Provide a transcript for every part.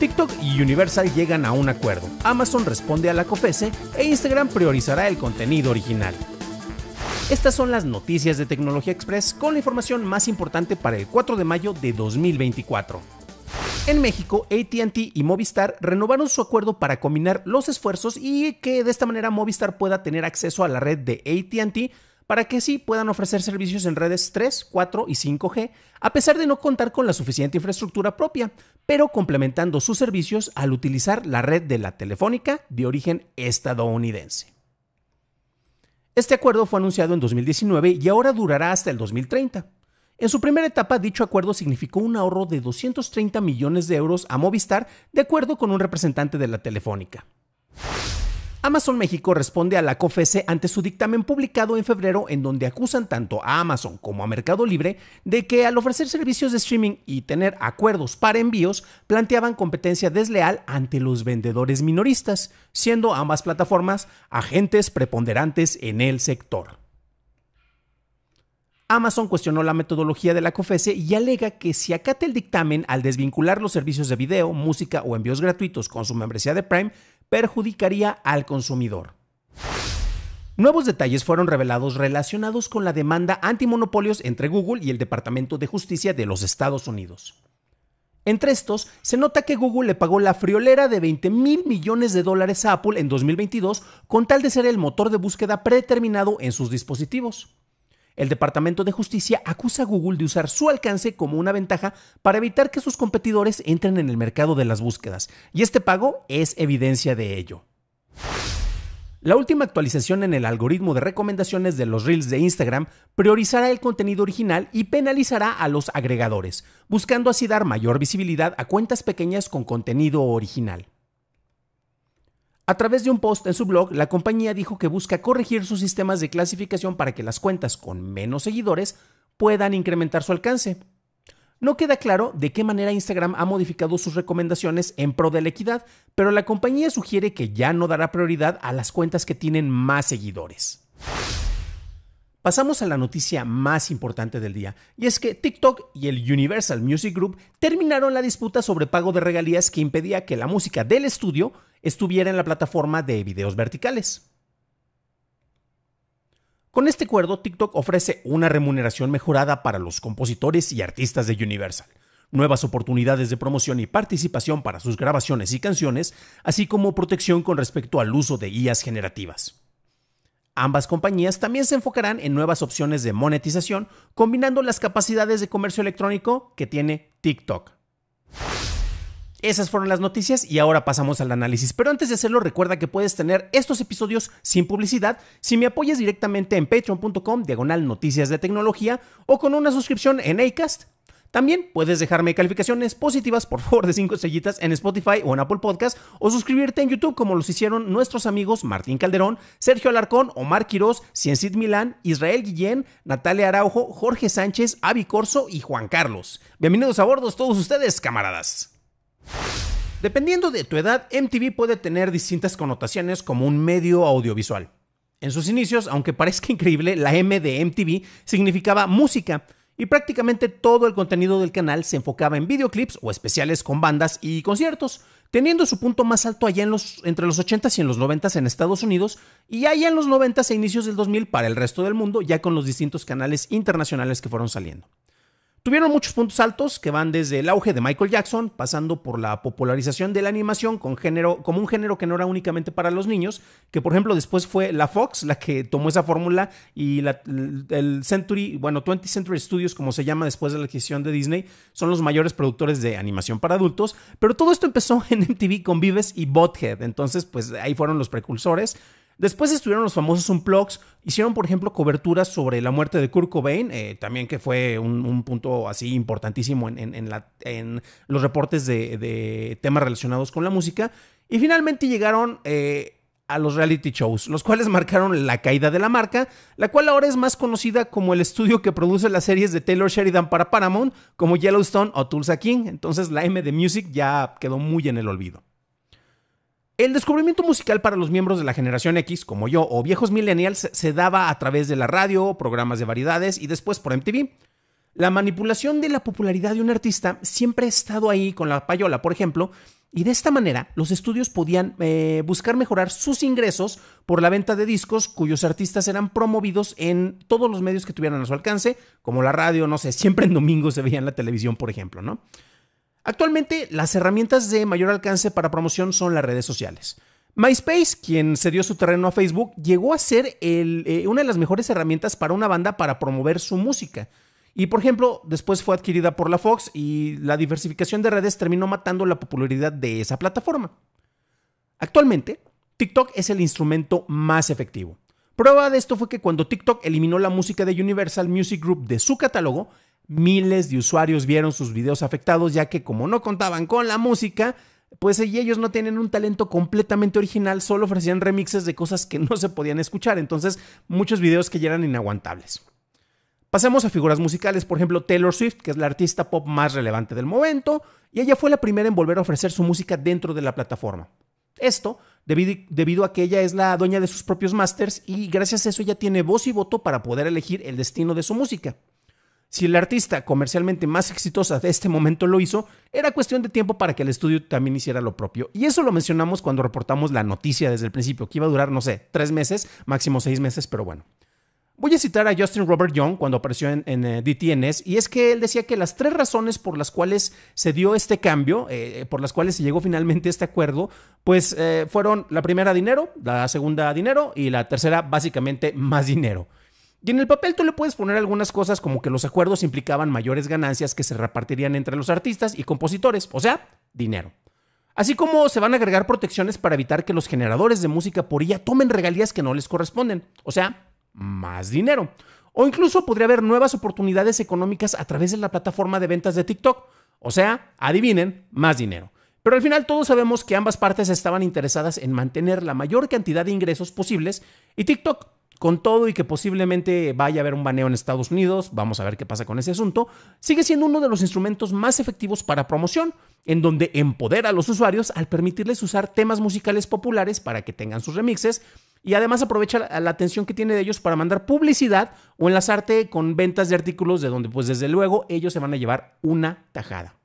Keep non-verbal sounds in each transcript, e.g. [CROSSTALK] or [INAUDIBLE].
TikTok y Universal llegan a un acuerdo. Amazon responde a la COFESE e Instagram priorizará el contenido original. Estas son las noticias de Tecnología Express con la información más importante para el 4 de mayo de 2024. En México, ATT y Movistar renovaron su acuerdo para combinar los esfuerzos y que de esta manera Movistar pueda tener acceso a la red de ATT para que sí puedan ofrecer servicios en redes 3, 4 y 5G, a pesar de no contar con la suficiente infraestructura propia, pero complementando sus servicios al utilizar la red de la Telefónica de origen estadounidense. Este acuerdo fue anunciado en 2019 y ahora durará hasta el 2030. En su primera etapa, dicho acuerdo significó un ahorro de 230 millones de euros a Movistar, de acuerdo con un representante de la Telefónica. Amazon México responde a la COFESE ante su dictamen publicado en febrero en donde acusan tanto a Amazon como a Mercado Libre de que al ofrecer servicios de streaming y tener acuerdos para envíos planteaban competencia desleal ante los vendedores minoristas, siendo ambas plataformas agentes preponderantes en el sector. Amazon cuestionó la metodología de la COFESE y alega que si acata el dictamen al desvincular los servicios de video, música o envíos gratuitos con su membresía de Prime, perjudicaría al consumidor. Nuevos detalles fueron revelados relacionados con la demanda antimonopolios entre Google y el Departamento de Justicia de los Estados Unidos. Entre estos, se nota que Google le pagó la friolera de 20 mil millones de dólares a Apple en 2022 con tal de ser el motor de búsqueda predeterminado en sus dispositivos. El Departamento de Justicia acusa a Google de usar su alcance como una ventaja para evitar que sus competidores entren en el mercado de las búsquedas, y este pago es evidencia de ello. La última actualización en el algoritmo de recomendaciones de los reels de Instagram priorizará el contenido original y penalizará a los agregadores, buscando así dar mayor visibilidad a cuentas pequeñas con contenido original. A través de un post en su blog, la compañía dijo que busca corregir sus sistemas de clasificación para que las cuentas con menos seguidores puedan incrementar su alcance. No queda claro de qué manera Instagram ha modificado sus recomendaciones en pro de la equidad, pero la compañía sugiere que ya no dará prioridad a las cuentas que tienen más seguidores. Pasamos a la noticia más importante del día, y es que TikTok y el Universal Music Group terminaron la disputa sobre pago de regalías que impedía que la música del estudio estuviera en la plataforma de videos verticales. Con este acuerdo, TikTok ofrece una remuneración mejorada para los compositores y artistas de Universal, nuevas oportunidades de promoción y participación para sus grabaciones y canciones, así como protección con respecto al uso de guías generativas. Ambas compañías también se enfocarán en nuevas opciones de monetización, combinando las capacidades de comercio electrónico que tiene TikTok. Esas fueron las noticias y ahora pasamos al análisis. Pero antes de hacerlo, recuerda que puedes tener estos episodios sin publicidad si me apoyas directamente en patreon.com diagonal noticias de tecnología o con una suscripción en ACAST también puedes dejarme calificaciones positivas, por favor, de 5 estrellitas en Spotify o en Apple Podcast o suscribirte en YouTube como los hicieron nuestros amigos Martín Calderón, Sergio Alarcón, Omar Quirós, Ciencid Milán, Israel Guillén, Natalia Araujo, Jorge Sánchez, Avi Corso y Juan Carlos. Bienvenidos a bordos todos ustedes, camaradas. Dependiendo de tu edad, MTV puede tener distintas connotaciones como un medio audiovisual. En sus inicios, aunque parezca [LAUGHS] increíble, la M de MTV significaba música, y prácticamente todo el contenido del canal se enfocaba en videoclips o especiales con bandas y conciertos, teniendo su punto más alto allá en los, entre los 80s y en los 90s en Estados Unidos y allá en los 90s e inicios del 2000 para el resto del mundo, ya con los distintos canales internacionales que fueron saliendo. Tuvieron muchos puntos altos que van desde el auge de Michael Jackson, pasando por la popularización de la animación con género, como un género que no era únicamente para los niños, que por ejemplo después fue la Fox la que tomó esa fórmula y el Century, bueno, 20 Century Studios, como se llama después de la adquisición de Disney, son los mayores productores de animación para adultos, pero todo esto empezó en MTV con Vives y Bothead, entonces pues ahí fueron los precursores. Después estuvieron los famosos Unplugs, hicieron por ejemplo coberturas sobre la muerte de Kurt Cobain, eh, también que fue un, punto así importantísimo en, los reportes de, temas relacionados con la música. Y finalmente llegaron... Eh, a los reality shows, los cuales marcaron la caída de la marca, la cual ahora es más conocida como el estudio que produce las series de Taylor Sheridan para Paramount, como Yellowstone o Tulsa King. Entonces la M de Music ya quedó muy en el olvido. El descubrimiento musical para los miembros de la generación X, como yo, o viejos millennials, se daba a través de la radio, programas de variedades y después por MTV. La manipulación de la popularidad de un artista siempre ha estado ahí con la payola, por ejemplo, y de esta manera los estudios podían eh, buscar mejorar sus ingresos por la venta de discos cuyos artistas eran promovidos en todos los medios que tuvieran a su alcance, como la radio, no sé, siempre en domingo se veía en la televisión, por ejemplo, ¿no? Actualmente, las herramientas de mayor alcance para promoción son las redes sociales. MySpace, quien cedió su terreno a Facebook, llegó a ser eh, una de las mejores herramientas para una banda para promover su música. Y por ejemplo, después fue adquirida por la Fox y la diversificación de redes terminó matando la popularidad de esa plataforma. Actualmente, TikTok es el instrumento más efectivo. Prueba de esto fue que cuando TikTok eliminó la música de Universal Music Group de su catálogo, miles de usuarios vieron sus videos afectados, ya que como no contaban con la música, pues ellos no tienen un talento completamente original, solo ofrecían remixes de cosas que no se podían escuchar, entonces muchos videos que ya eran inaguantables. Pasemos a figuras musicales, por ejemplo Taylor Swift, que es la artista pop más relevante del momento, y ella fue la primera en volver a ofrecer su música dentro de la plataforma. Esto debido, a que ella es la dueña de sus propios masters y gracias a eso ella tiene voz y voto para poder elegir el destino de su música. Si el artista comercialmente más exitosa de este momento lo hizo, era cuestión de tiempo para que el estudio también hiciera lo propio. Y eso lo mencionamos cuando reportamos la noticia desde el principio, que iba a durar, no sé, tres meses, máximo seis meses, pero bueno. Voy a citar a Justin Robert Young cuando apareció en, eh, DTNS y es que él decía que las tres razones por las cuales se dio este cambio, eh, eh, por las cuales se llegó finalmente a este acuerdo, pues fueron la primera dinero, la segunda dinero y la tercera básicamente más dinero. Y en el papel tú le puedes poner algunas cosas como que los acuerdos implicaban mayores ganancias que se repartirían entre los artistas y compositores, o sea, dinero. Así como se van a agregar protecciones para evitar que los generadores de música por ella tomen regalías que no les corresponden, o sea, más dinero. O incluso podría haber nuevas oportunidades económicas a través de la plataforma de ventas de TikTok, o sea, adivinen, más dinero. Pero al final todos sabemos que ambas partes estaban interesadas en mantener la mayor cantidad de ingresos posibles y TikTok con todo y que posiblemente vaya a haber un baneo en Estados Unidos, vamos a ver qué pasa con ese asunto, sigue siendo uno de los instrumentos más efectivos para promoción, en donde empodera a los usuarios al permitirles usar temas musicales populares para que tengan sus remixes y además aprovecha la, atención que tiene de ellos para mandar publicidad o enlazarte con ventas de artículos de donde pues desde luego ellos se van a llevar una tajada.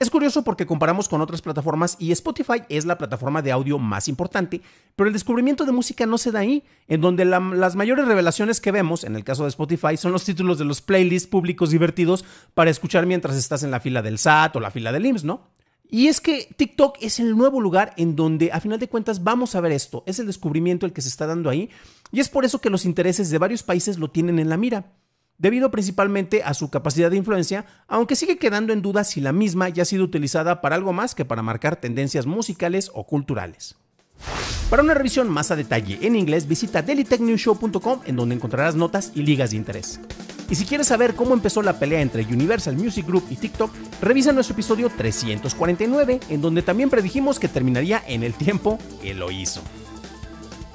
Es curioso porque comparamos con otras plataformas y Spotify es la plataforma de audio más importante, pero el descubrimiento de música no se da ahí, en donde las mayores revelaciones que vemos, en el caso de Spotify, son los títulos de los playlists públicos divertidos para escuchar mientras estás en la fila del SAT o la fila del IMSS, ¿no? Y es que TikTok es el nuevo lugar en donde a final de cuentas vamos a ver esto. Es el descubrimiento el que se está dando ahí. Y es por eso que los intereses de varios países lo tienen en la mira debido principalmente a su capacidad de influencia, aunque sigue quedando en duda si la misma ya ha sido utilizada para algo más que para marcar tendencias musicales o culturales. Para una revisión más a detalle en inglés, visita dailytechnewshow.com en donde encontrarás notas y ligas de interés. Y si quieres saber cómo empezó la pelea entre Universal Music Group y TikTok, revisa nuestro episodio 349, en donde también predijimos que terminaría en el tiempo que lo hizo.